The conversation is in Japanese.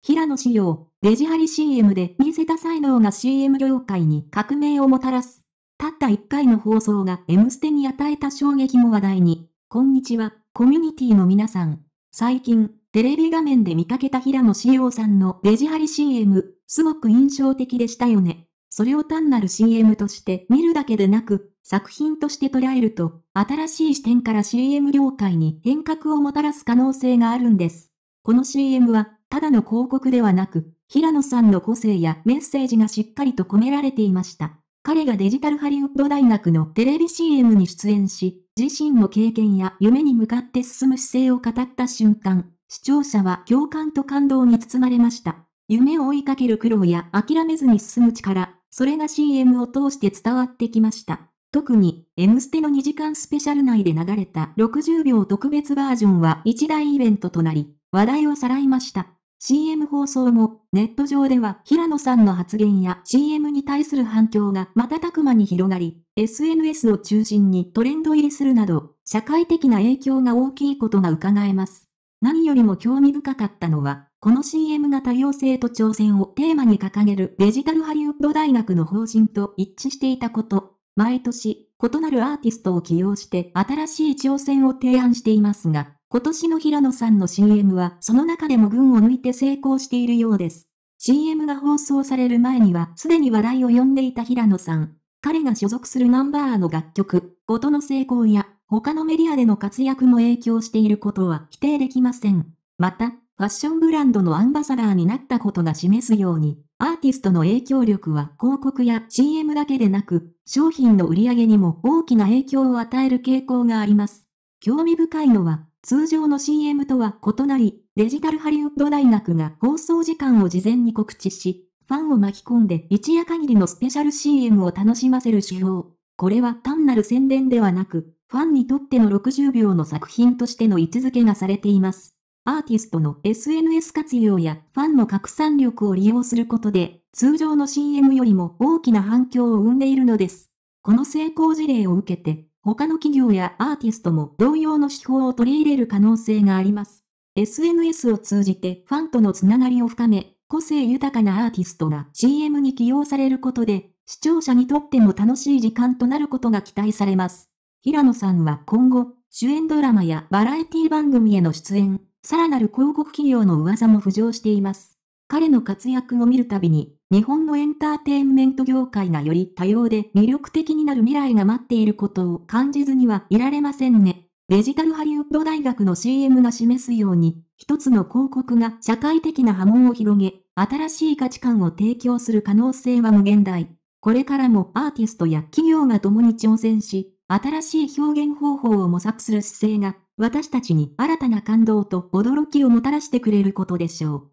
平野紫耀、デジハリ CM で見せた才能が CM 業界に革命をもたらす。たった1回の放送が M ステに与えた衝撃も話題に。こんにちは、コミュニティの皆さん。最近、テレビ画面で見かけた平野紫耀さんのデジハリ CM、すごく印象的でしたよね。それを単なる CM として見るだけでなく、作品として捉えると、新しい視点から CM 業界に変革をもたらす可能性があるんです。この CM は、ただの広告ではなく、平野さんの個性やメッセージがしっかりと込められていました。彼がデジタルハリウッド大学のテレビ CM に出演し、自身の経験や夢に向かって進む姿勢を語った瞬間、視聴者は共感と感動に包まれました。夢を追いかける苦労や諦めずに進む力、それが CM を通して伝わってきました。特に、M ステの2時間スペシャル内で流れた60秒特別バージョンは一大イベントとなり、話題をさらいました。CM 放送後、ネット上では平野さんの発言や CM に対する反響が瞬く間に広がり、SNS を中心にトレンド入りするなど、社会的な影響が大きいことが伺えます。何よりも興味深かったのは、この CM が多様性と挑戦をテーマに掲げるデジタルハリウッド大学の法人と一致していたこと。毎年、異なるアーティストを起用して新しい挑戦を提案していますが、今年の平野さんの CM はその中でも群を抜いて成功しているようです。CM が放送される前にはすでに話題を呼んでいた平野さん。彼が所属するナンバーの楽曲、ことの成功や他のメディアでの活躍も影響していることは否定できません。また、ファッションブランドのアンバサダーになったことが示すように、アーティストの影響力は広告や CM だけでなく、商品の売り上げにも大きな影響を与える傾向があります。興味深いのは、通常の CM とは異なり、デジタルハリウッド大学が放送時間を事前に告知し、ファンを巻き込んで一夜限りのスペシャル CM を楽しませる手法。これは単なる宣伝ではなく、ファンにとっての60秒の作品としての位置づけがされています。アーティストの SNS 活用やファンの拡散力を利用することで、通常の CM よりも大きな反響を生んでいるのです。この成功事例を受けて、他の企業やアーティストも同様の手法を取り入れる可能性があります。SNS を通じてファンとのつながりを深め、個性豊かなアーティストが CM に起用されることで、視聴者にとっても楽しい時間となることが期待されます。平野さんは今後、主演ドラマやバラエティ番組への出演、さらなる広告企業の噂も浮上しています。彼の活躍を見るたびに、日本のエンターテインメント業界がより多様で魅力的になる未来が待っていることを感じずにはいられませんね。デジタルハリウッド大学の CM が示すように、一つの広告が社会的な波紋を広げ、新しい価値観を提供する可能性は無限大。これからもアーティストや企業が共に挑戦し、新しい表現方法を模索する姿勢が、私たちに新たな感動と驚きをもたらしてくれることでしょう。